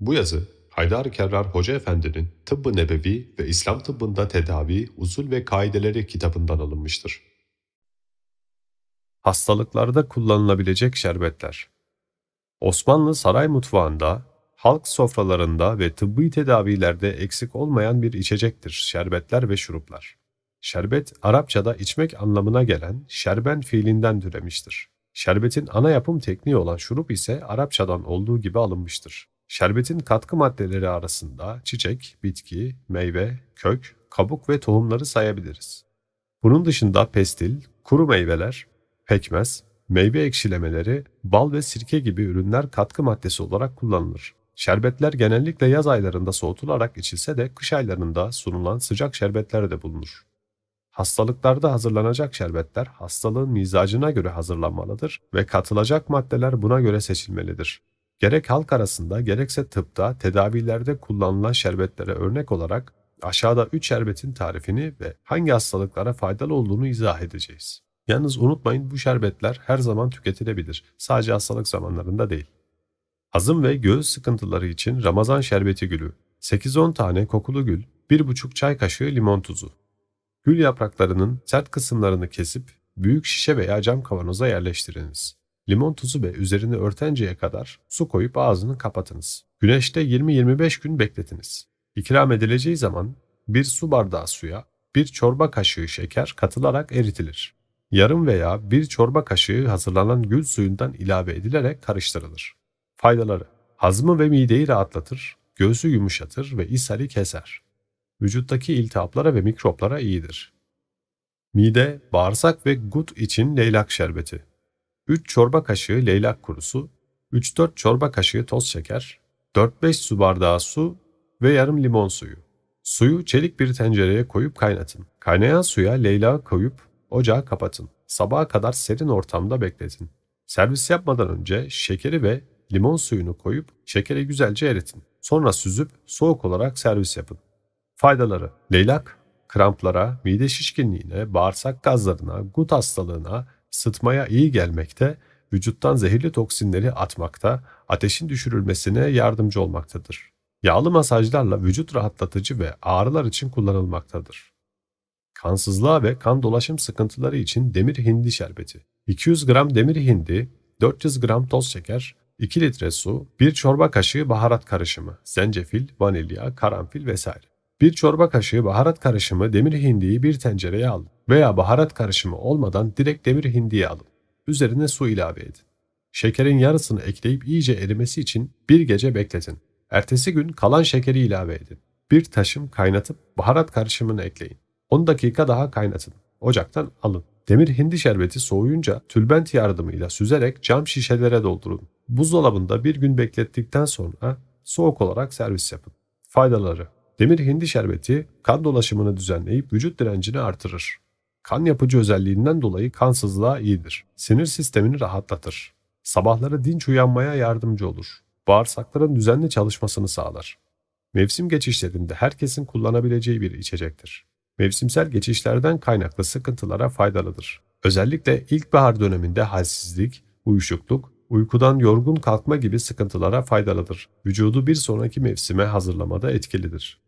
Bu yazı Haydar Kerrar Hoca Efendi'nin Tıbbı Nebevi ve İslam Tıbbında Tedavi, Usul ve Kaideleri kitabından alınmıştır. Hastalıklarda kullanılabilecek şerbetler Osmanlı saray mutfağında, halk sofralarında ve tıbbi tedavilerde eksik olmayan bir içecektir şerbetler ve şuruplar. Şerbet, Arapçada içmek anlamına gelen şerben fiilinden türemiştir. Şerbetin ana yapım tekniği olan şurup ise Arapçadan olduğu gibi alınmıştır. Şerbetin katkı maddeleri arasında çiçek, bitki, meyve, kök, kabuk ve tohumları sayabiliriz. Bunun dışında pestil, kuru meyveler, pekmez, meyve ekşilemeleri, bal ve sirke gibi ürünler katkı maddesi olarak kullanılır. Şerbetler genellikle yaz aylarında soğutularak içilse de kış aylarında sunulan sıcak şerbetler de bulunur. Hastalıklarda hazırlanacak şerbetler hastalığın mizacına göre hazırlanmalıdır ve katılacak maddeler buna göre seçilmelidir. Gerek halk arasında gerekse tıpta tedavilerde kullanılan şerbetlere örnek olarak aşağıda 3 şerbetin tarifini ve hangi hastalıklara faydalı olduğunu izah edeceğiz. Yalnız unutmayın bu şerbetler her zaman tüketilebilir. Sadece hastalık zamanlarında değil. Hazım ve göğüs sıkıntıları için Ramazan şerbeti gülü, 8-10 tane kokulu gül, 1,5 çay kaşığı limon tuzu. Gül yapraklarının sert kısımlarını kesip büyük şişe veya cam kavanoza yerleştiriniz limon tuzu ve üzerini örtenceye kadar su koyup ağzını kapatınız. Güneşte 20-25 gün bekletiniz. İkram edileceği zaman bir su bardağı suya bir çorba kaşığı şeker katılarak eritilir. Yarım veya bir çorba kaşığı hazırlanan gül suyundan ilave edilerek karıştırılır. Faydaları Hazmı ve mideyi rahatlatır, göğsü yumuşatır ve ishali keser. Vücuttaki iltihaplara ve mikroplara iyidir. Mide, bağırsak ve gut için leylak şerbeti. 3 çorba kaşığı leylak kurusu, 3-4 çorba kaşığı toz şeker, 4-5 su bardağı su ve yarım limon suyu. Suyu çelik bir tencereye koyup kaynatın. Kaynayan suya leylağı koyup ocağı kapatın. Sabaha kadar serin ortamda bekletin. Servis yapmadan önce şekeri ve limon suyunu koyup şekeri güzelce eritin. Sonra süzüp soğuk olarak servis yapın. Faydaları Leylak, kramplara, mide şişkinliğine, bağırsak gazlarına, gut hastalığına, sıtmaya iyi gelmekte, vücuttan zehirli toksinleri atmakta, ateşin düşürülmesine yardımcı olmaktadır. Yağlı masajlarla vücut rahatlatıcı ve ağrılar için kullanılmaktadır. Kansızlığa ve kan dolaşım sıkıntıları için demir hindi şerbeti. 200 gram demir hindi, 400 gram toz şeker, 2 litre su, 1 çorba kaşığı baharat karışımı, zencefil, vanilya, karanfil vesaire. Bir çorba kaşığı baharat karışımı demir hindiyi bir tencereye alın veya baharat karışımı olmadan direkt demir hindiyi alın. Üzerine su ilave edin. Şekerin yarısını ekleyip iyice erimesi için bir gece bekletin. Ertesi gün kalan şekeri ilave edin. Bir taşım kaynatıp baharat karışımını ekleyin. 10 dakika daha kaynatın. Ocaktan alın. Demir hindi şerbeti soğuyunca tülbent yardımıyla süzerek cam şişelere doldurun. Buzdolabında bir gün beklettikten sonra soğuk olarak servis yapın. Faydaları Demir hindi şerbeti kan dolaşımını düzenleyip vücut direncini artırır. Kan yapıcı özelliğinden dolayı kansızlığa iyidir. Sinir sistemini rahatlatır. Sabahları dinç uyanmaya yardımcı olur. Bağırsakların düzenli çalışmasını sağlar. Mevsim geçişlerinde herkesin kullanabileceği bir içecektir. Mevsimsel geçişlerden kaynaklı sıkıntılara faydalıdır. Özellikle ilkbahar döneminde halsizlik, uyuşukluk, uykudan yorgun kalkma gibi sıkıntılara faydalıdır. Vücudu bir sonraki mevsime hazırlamada etkilidir.